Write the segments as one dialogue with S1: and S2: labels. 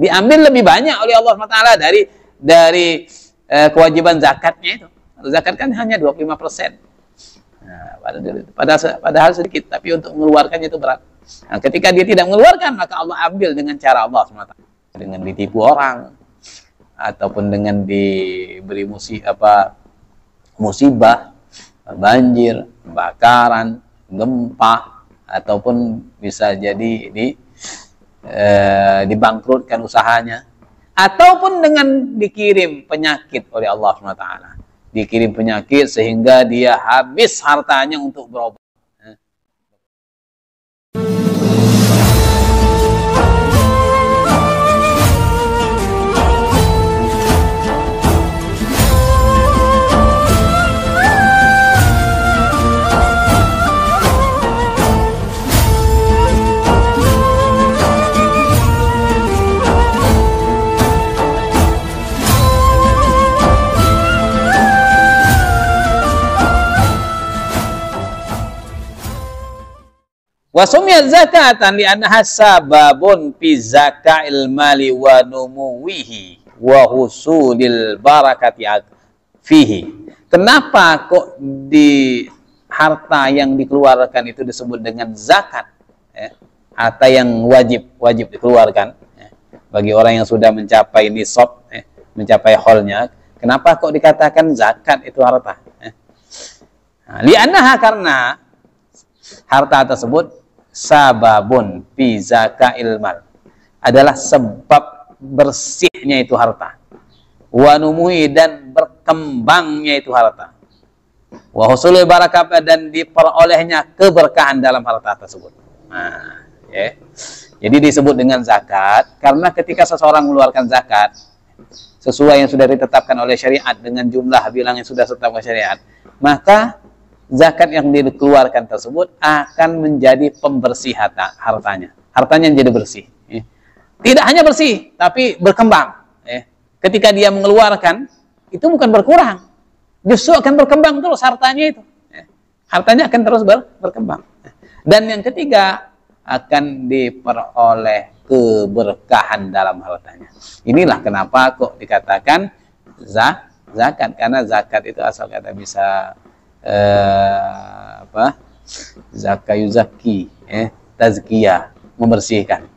S1: diambil lebih banyak oleh Allah SWT dari dari e, kewajiban zakatnya itu zakat kan hanya 25% persen nah, padahal, padahal sedikit tapi untuk mengeluarkannya itu berat nah, ketika dia tidak mengeluarkan maka Allah ambil dengan cara Allah SWT dengan ditipu orang ataupun dengan diberi musibah apa musibah banjir bakaran gempa ataupun bisa jadi di eh, dibangkrutkan usahanya ataupun dengan dikirim penyakit oleh Allah SWT dikirim penyakit sehingga dia habis hartanya untuk berobat Wasumiyat zakatan anha sababun fi zaka'il mali wa numuwihi wa husulil barakati fihi. Kenapa kok di harta yang dikeluarkan itu disebut dengan zakat? Ya, harta yang wajib wajib dikeluarkan ya, bagi orang yang sudah mencapai nisab, ya, mencapai holnya. Kenapa kok dikatakan zakat itu harta? Ya. Nah, karena harta tersebut sababun fi zakail mal adalah sebab bersihnya itu harta wa dan berkembangnya itu harta wa husulul barakah dan diperolehnya keberkahan dalam harta tersebut nah, ya. jadi disebut dengan zakat karena ketika seseorang mengeluarkan zakat sesuai yang sudah ditetapkan oleh syariat dengan jumlah bilang yang sudah tetap oleh syariat maka zakat yang dikeluarkan tersebut akan menjadi pembersih harta, hartanya. Hartanya menjadi bersih. Ya. Tidak hanya bersih, tapi berkembang. Ya. Ketika dia mengeluarkan, itu bukan berkurang. Justru akan berkembang terus hartanya itu. Ya. Hartanya akan terus berkembang. Dan yang ketiga, akan diperoleh keberkahan dalam hartanya. Inilah kenapa kok dikatakan zakat. Karena zakat itu asal kata bisa Eh, apa zakayu zaki eh, tazkiyah membersihkan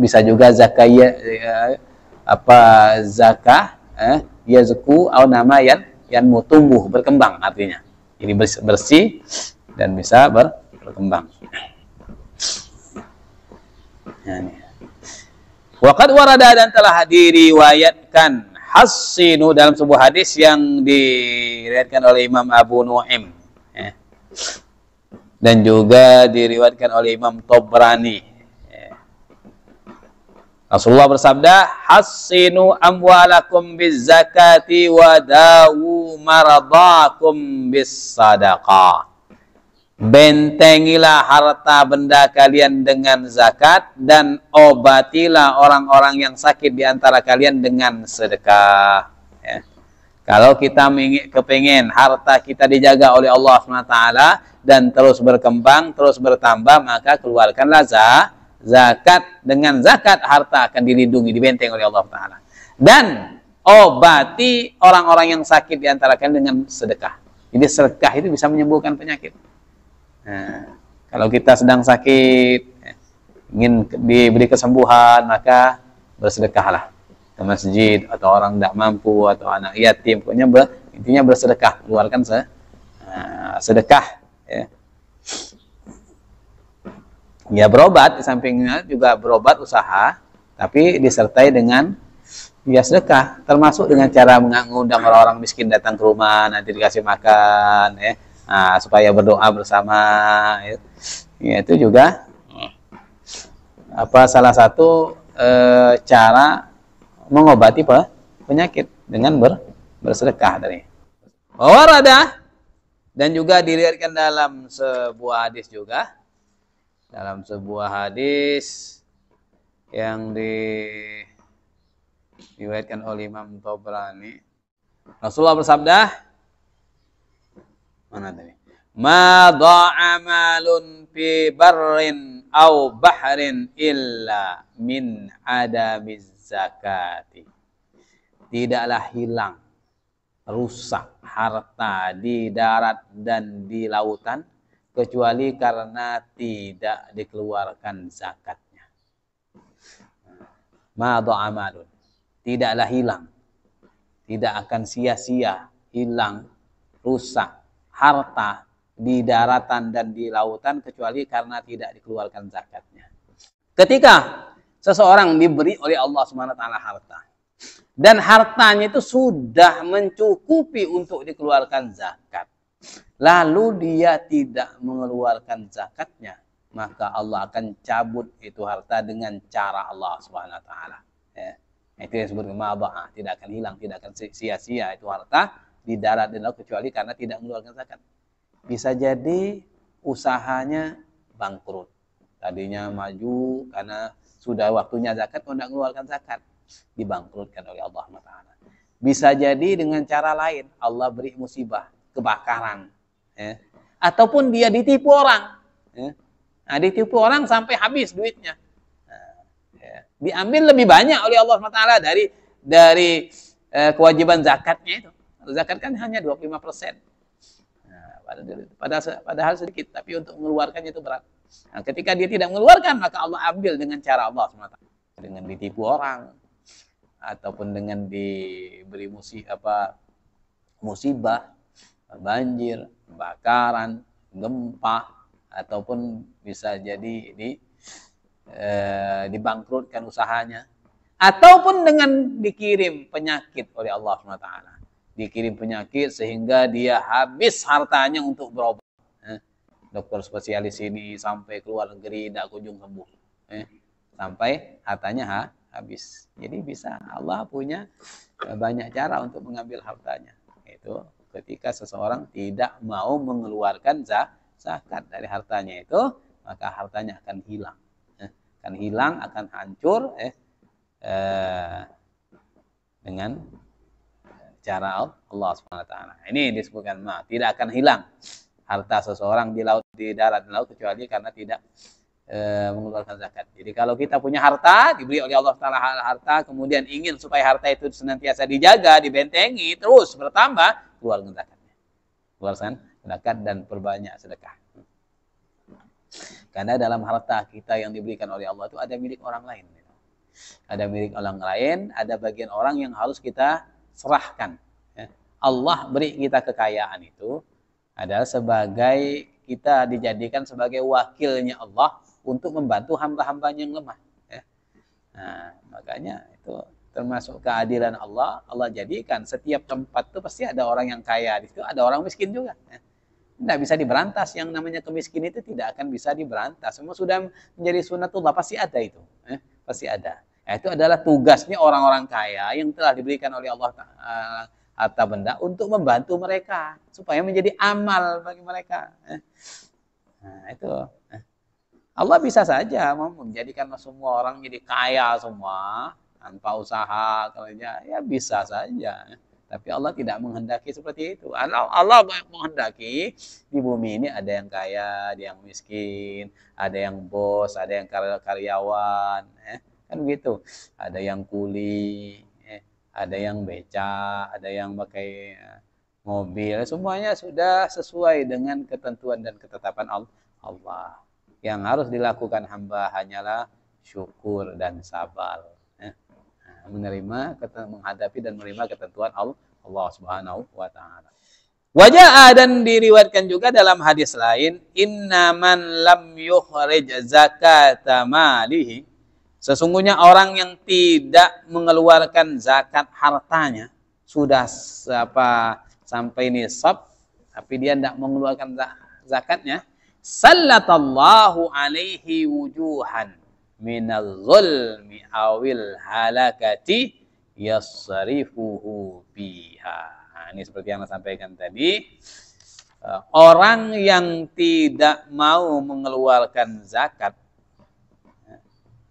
S1: bisa juga zakaya eh, apa zakah eh, yazku atau nama yang yang mau tumbuh berkembang artinya ini bersih, bersih dan bisa ber, berkembang. Nah, Wakat warada dan telah hadiri wayatkan hassinu dalam sebuah hadis yang diriwayatkan oleh Imam Abu Nu'im ya. dan juga diriwayatkan oleh Imam Tobrani ya. Rasulullah bersabda hassinu amwalakum biz zakati wa dawu maradakum bis sadaqah Bentengilah harta benda kalian dengan zakat dan obatilah orang-orang yang sakit di antara kalian dengan sedekah. Ya. Kalau kita kepingin harta kita dijaga oleh Allah SWT dan terus berkembang, terus bertambah, maka keluarkanlah zakat. zakat. Dengan zakat harta akan dilindungi, dibenteng oleh Allah SWT. Dan obati orang-orang yang sakit di antara kalian dengan sedekah. Jadi sedekah itu bisa menyembuhkan penyakit. Eh, kalau kita sedang sakit, eh, ingin diberi kesembuhan, maka bersedekahlah ke masjid atau orang tidak mampu atau anak yatim. Pokoknya ber, intinya bersedekah, keluarkan se, uh, sedekah. Ya. ya berobat di sampingnya juga berobat usaha, tapi disertai dengan ya sedekah, termasuk dengan cara mengundang orang-orang miskin datang ke rumah nanti dikasih makan, ya nah, supaya berdoa bersama ya. ya, itu juga apa salah satu e, cara mengobati apa penyakit dengan ber, bersedekah dari warada dan juga dilihatkan dalam sebuah hadis juga dalam sebuah hadis yang di diwetkan oleh Imam Tobrani Rasulullah bersabda mana tadi ma amalun fi barrin au bahrin illa min adabiz zakati tidaklah hilang rusak harta di darat dan di lautan kecuali karena tidak dikeluarkan zakatnya. Madu amalun. Tidaklah hilang. Tidak akan sia-sia, hilang, rusak harta di daratan dan di lautan kecuali karena tidak dikeluarkan zakatnya. Ketika seseorang diberi oleh Allah Subhanahu wa taala harta dan hartanya itu sudah mencukupi untuk dikeluarkan zakat. Lalu dia tidak mengeluarkan zakatnya, maka Allah akan cabut itu harta dengan cara Allah Subhanahu wa taala. Ya. Itu disebut mabah, tidak akan hilang, tidak akan sia-sia itu harta di darat dan laut kecuali karena tidak mengeluarkan zakat. Bisa jadi usahanya bangkrut. Tadinya maju karena sudah waktunya zakat, kok tidak mengeluarkan zakat. Dibangkrutkan oleh Allah SWT. Bisa jadi dengan cara lain, Allah beri musibah, kebakaran. Ya. Ataupun dia ditipu orang. Ya. Nah, ditipu orang sampai habis duitnya. Nah, ya. Diambil lebih banyak oleh Allah SWT dari dari eh, kewajiban zakatnya itu. Zakat kan hanya 25 persen. Nah, padahal, padahal sedikit, tapi untuk mengeluarkannya itu berat. Nah, ketika dia tidak mengeluarkan, maka Allah ambil dengan cara Allah semata. Dengan ditipu orang, ataupun dengan diberi musibah, musibah banjir, bakaran, gempa, ataupun bisa jadi di, e, dibangkrutkan usahanya, ataupun dengan dikirim penyakit oleh Allah SWT dikirim penyakit sehingga dia habis hartanya untuk berobat. Eh, dokter spesialis ini sampai keluar negeri tidak kunjung sembuh. Eh, sampai hartanya ha, habis. Jadi bisa Allah punya eh, banyak cara untuk mengambil hartanya. Itu ketika seseorang tidak mau mengeluarkan zak zakat dari hartanya itu, maka hartanya akan hilang. Eh, akan hilang, akan hancur eh, eh, dengan cara Allah Subhanahu Ini disebutkan ma, tidak akan hilang harta seseorang di laut, di darat, dan laut kecuali karena tidak e, mengeluarkan zakat. Jadi kalau kita punya harta, diberi oleh Allah taala harta, kemudian ingin supaya harta itu senantiasa dijaga, dibentengi, terus bertambah, keluar zakatnya. Keluarkan zakat dan perbanyak sedekah. Karena dalam harta kita yang diberikan oleh Allah itu ada milik orang lain. Ada milik orang lain, ada bagian orang yang harus kita serahkan. Ya. Allah beri kita kekayaan itu adalah sebagai kita dijadikan sebagai wakilnya Allah untuk membantu hamba-hambanya yang lemah. Ya. Nah, makanya itu termasuk keadilan Allah. Allah jadikan setiap tempat itu pasti ada orang yang kaya di situ, ada orang miskin juga. Tidak ya. bisa diberantas. Yang namanya kemiskinan itu tidak akan bisa diberantas. Semua sudah menjadi sunatullah pasti ada itu, pasti ada. Eh, itu adalah tugasnya orang-orang kaya yang telah diberikan oleh Allah harta benda untuk membantu mereka supaya menjadi amal bagi mereka. Eh, nah, itu eh, Allah bisa saja menjadikan semua orang jadi kaya semua tanpa usaha kerja ya bisa saja. Tapi Allah tidak menghendaki seperti itu. Allah, Allah menghendaki di bumi ini ada yang kaya, ada yang miskin, ada yang bos, ada yang karyawan kan begitu ada yang kuli ya. ada yang beca ada yang pakai eh, mobil semuanya sudah sesuai dengan ketentuan dan ketetapan Allah yang harus dilakukan hamba hanyalah syukur dan sabar ya. nah, menerima menghadapi dan menerima ketentuan Allah Allah Subhanahu wa taala Wajah dan diriwatkan juga dalam hadis lain, innaman lam yukhrij zakata malihi Sesungguhnya orang yang tidak mengeluarkan zakat hartanya sudah apa sampai nisab tapi dia tidak mengeluarkan zakatnya sallallahu alaihi wujuhan minal zulmi awil halakati yasrifuhu biha. Nah, ini seperti yang saya sampaikan tadi. Eh, orang yang tidak mau mengeluarkan zakat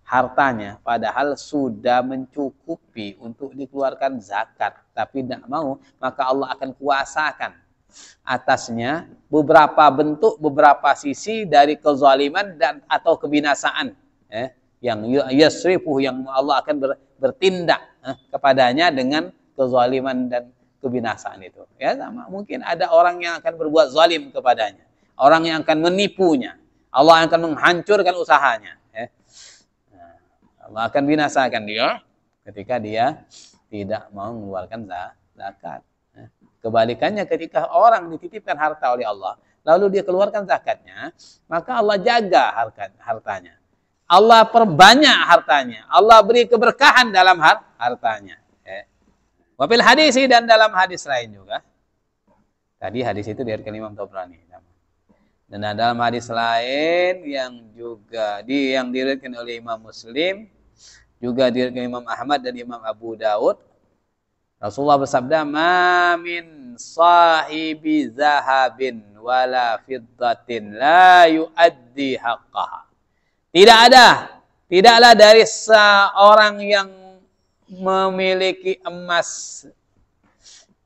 S1: hartanya padahal sudah mencukupi untuk dikeluarkan zakat tapi tidak mau maka Allah akan kuasakan atasnya beberapa bentuk beberapa sisi dari kezaliman dan atau kebinasaan eh, yang yasrifuh yang Allah akan ber, bertindak eh, kepadanya dengan kezaliman dan kebinasaan itu ya sama mungkin ada orang yang akan berbuat zalim kepadanya orang yang akan menipunya Allah akan menghancurkan usahanya eh. Allah akan binasakan dia ketika dia tidak mau mengeluarkan zakat. Ya. Kebalikannya ketika orang dititipkan harta oleh Allah, lalu dia keluarkan zakatnya, maka Allah jaga hartanya. Allah perbanyak hartanya. Allah beri keberkahan dalam hartanya. Ya. Wafil hadis dan dalam hadis lain juga. Tadi hadis itu dari Imam Tobrani. Dan dalam hadis lain yang juga di yang diriwayatkan oleh Imam Muslim juga diriwayatkan Imam Ahmad dan Imam Abu Daud Rasulullah bersabda mamin sahibi zahabin wala fiddatin la yuaddi haqqaha tidak ada tidaklah dari seorang yang memiliki emas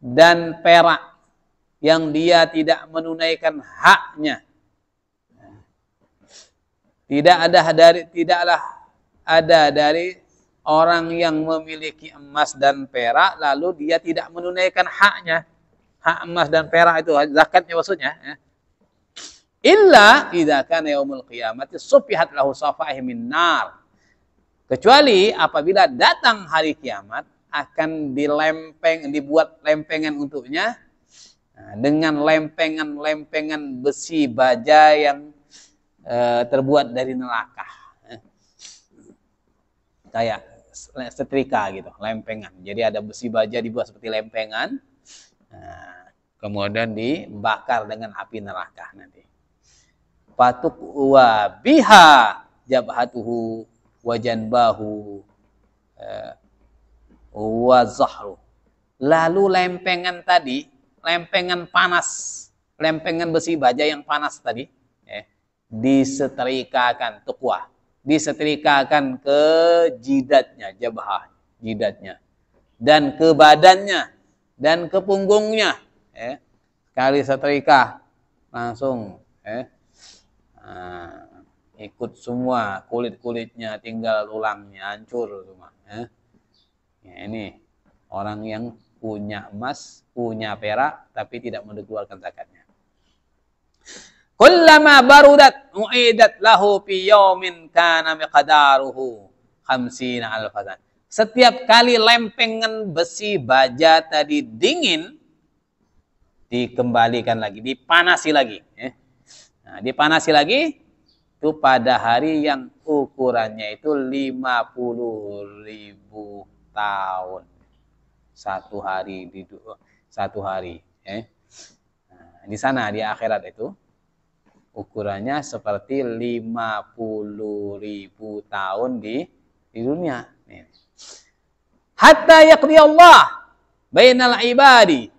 S1: dan perak yang dia tidak menunaikan haknya tidak ada dari tidaklah ada dari orang yang memiliki emas dan perak lalu dia tidak menunaikan haknya hak emas dan perak itu zakatnya maksudnya ya. illa idza kana yaumul qiyamati sufihat lahu safa'ih min nar kecuali apabila datang hari kiamat akan dilempeng dibuat lempengan untuknya nah, dengan lempengan-lempengan besi baja yang e, terbuat dari neraka kayak setrika gitu, lempengan. Jadi ada besi baja dibuat seperti lempengan. Nah, kemudian dibakar dengan api neraka nanti. Patuk wa biha jabhatuhu wa janbahu eh, wa zahru. Lalu lempengan tadi, lempengan panas, lempengan besi baja yang panas tadi, eh, disetrikakan tukwah disetrikakan ke jidatnya, jabah, jidatnya. Dan ke badannya, dan ke punggungnya. Eh, sekali setrika, langsung eh, nah, ikut semua kulit-kulitnya, tinggal tulangnya, hancur semua. Eh. Ya, ini orang yang punya emas, punya perak, tapi tidak mengeluarkan zakatnya. Kullama barudat mu'idat lahu fi yawmin kana miqdaruhu 50 alfatan. Setiap kali lempengan besi baja tadi dingin dikembalikan lagi, dipanasi lagi, ya. Nah, dipanasi lagi itu pada hari yang ukurannya itu 50 ribu tahun satu hari di satu hari eh. nah, di sana di akhirat itu ukurannya seperti puluh ribu tahun di, di dunia. Hatta yaqdi Allah bainal ibadi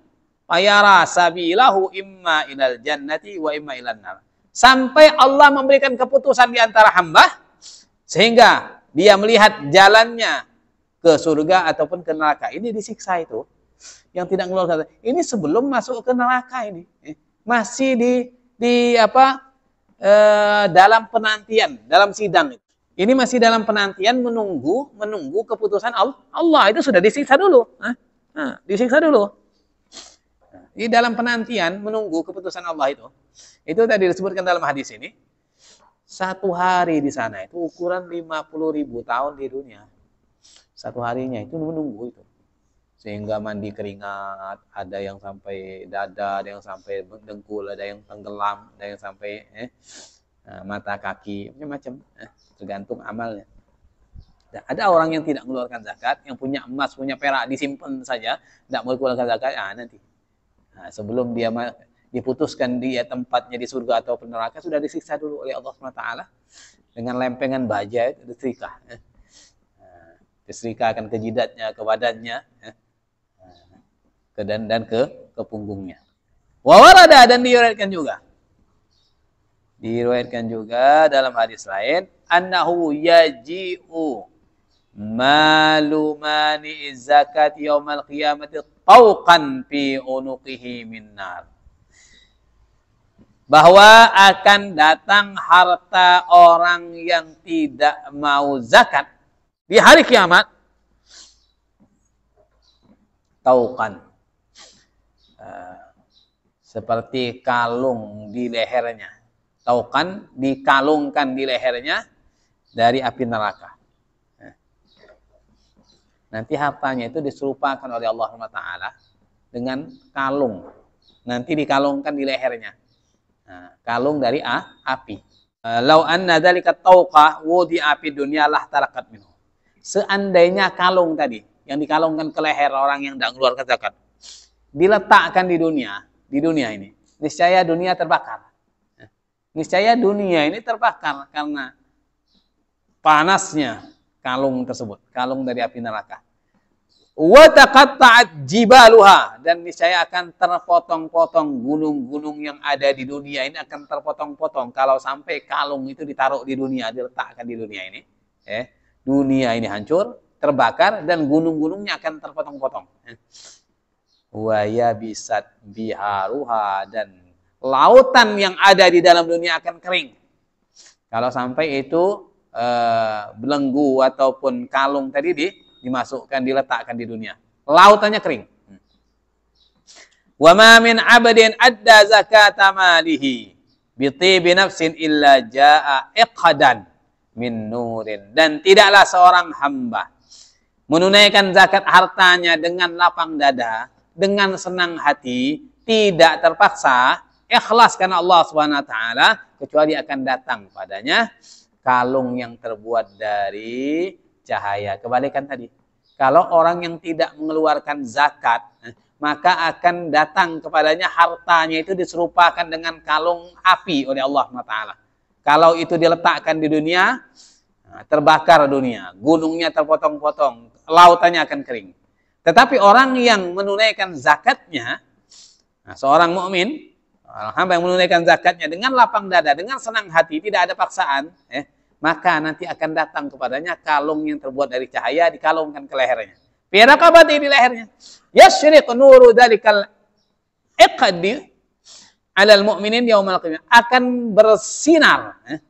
S1: fayara sabilahu imma ilal jannati wa imma ilan nar. Sampai Allah memberikan keputusan di antara hamba sehingga dia melihat jalannya ke surga ataupun ke neraka. Ini disiksa itu. Yang tidak ngelola. Ini sebelum masuk ke neraka ini. Masih di di apa e, dalam penantian, dalam sidang. Ini masih dalam penantian menunggu menunggu keputusan Allah. Allah itu sudah disiksa dulu. Nah, disiksa dulu. Di dalam penantian menunggu keputusan Allah itu. Itu tadi disebutkan dalam hadis ini. Satu hari di sana itu ukuran puluh ribu tahun di dunia. Satu harinya itu menunggu itu sehingga mandi keringat, ada yang sampai dada, ada yang sampai dengkul, ada yang tenggelam, ada yang sampai eh, eh, mata kaki, macam-macam, eh, tergantung amalnya. Nah, ada orang yang tidak mengeluarkan zakat, yang punya emas, punya perak disimpan saja, tidak mau keluarkan zakat, ya nanti. Nah, sebelum dia diputuskan dia tempatnya di surga atau neraka sudah disiksa dulu oleh Allah SWT dengan lempengan baja itu diserikah. Eh. Nah, akan ke jidatnya, ke badannya. Eh ke dan, dan ke ke punggungnya. Wawarada dan diriwayatkan juga. Diriwayatkan juga dalam hadis lain annahu yaji'u malumani zakat yaumil qiyamati tauqan fi unuqihi min nar. Bahwa akan datang harta orang yang tidak mau zakat di hari kiamat taukan Eh, seperti kalung di lehernya. kan? dikalungkan di lehernya dari api neraka. Eh. Nanti hartanya itu diserupakan oleh Allah SWT dengan kalung. Nanti dikalungkan di lehernya. Eh, kalung dari A, api. Lau anna dalika tauqa wudi api dunia lah tarakat minum. Seandainya kalung tadi yang dikalungkan ke leher orang yang tidak keluar zakat diletakkan di dunia, di dunia ini, niscaya dunia terbakar. Niscaya dunia ini terbakar karena panasnya kalung tersebut, kalung dari api neraka. Wataqatta'at jibaluha dan niscaya akan terpotong-potong gunung-gunung yang ada di dunia ini akan terpotong-potong kalau sampai kalung itu ditaruh di dunia, diletakkan di dunia ini. Eh, dunia ini hancur, terbakar dan gunung-gunungnya akan terpotong-potong. Waya bisat biharuha dan lautan yang ada di dalam dunia akan kering. Kalau sampai itu e, belenggu ataupun kalung tadi di, dimasukkan, diletakkan di dunia. Lautannya kering. Wa min abadin adda zakata malihi biti binafsin illa jaa iqhadan min nurin dan tidaklah seorang hamba menunaikan zakat hartanya dengan lapang dada dengan senang hati, tidak terpaksa, ikhlas karena Allah swt kecuali akan datang padanya kalung yang terbuat dari cahaya. Kebalikan tadi. Kalau orang yang tidak mengeluarkan zakat, eh, maka akan datang kepadanya hartanya itu diserupakan dengan kalung api oleh Allah SWT. Kalau itu diletakkan di dunia, eh, terbakar dunia, gunungnya terpotong-potong, lautannya akan kering. Tetapi orang yang menunaikan zakatnya, nah, seorang mukmin, orang hamba yang menunaikan zakatnya dengan lapang dada, dengan senang hati, tidak ada paksaan, eh, maka nanti akan datang kepadanya kalung yang terbuat dari cahaya dikalungkan ke lehernya. Pirakabati di lehernya. Yasriq nuru dalikal iqdi alal mu'minin yaumal qiyamah akan bersinar eh?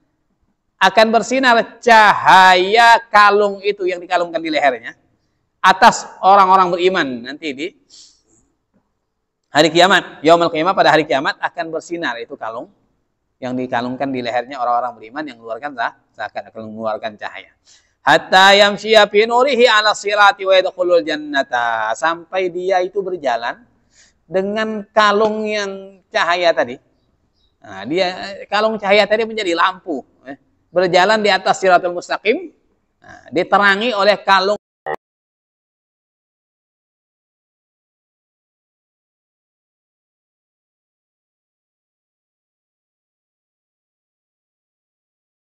S1: akan bersinar cahaya kalung itu yang dikalungkan di lehernya atas orang-orang beriman nanti di hari kiamat. Yaumul kiamat pada hari kiamat akan bersinar itu kalung yang dikalungkan di lehernya orang-orang beriman yang mengeluarkan zakat akan mengeluarkan cahaya. Hatta yang fi nurihi ala sirati wa yadkhulul jannata. Sampai dia itu berjalan dengan kalung yang cahaya tadi. Nah, dia kalung cahaya tadi menjadi lampu. Eh, berjalan di atas siratul mustaqim, nah, diterangi oleh kalung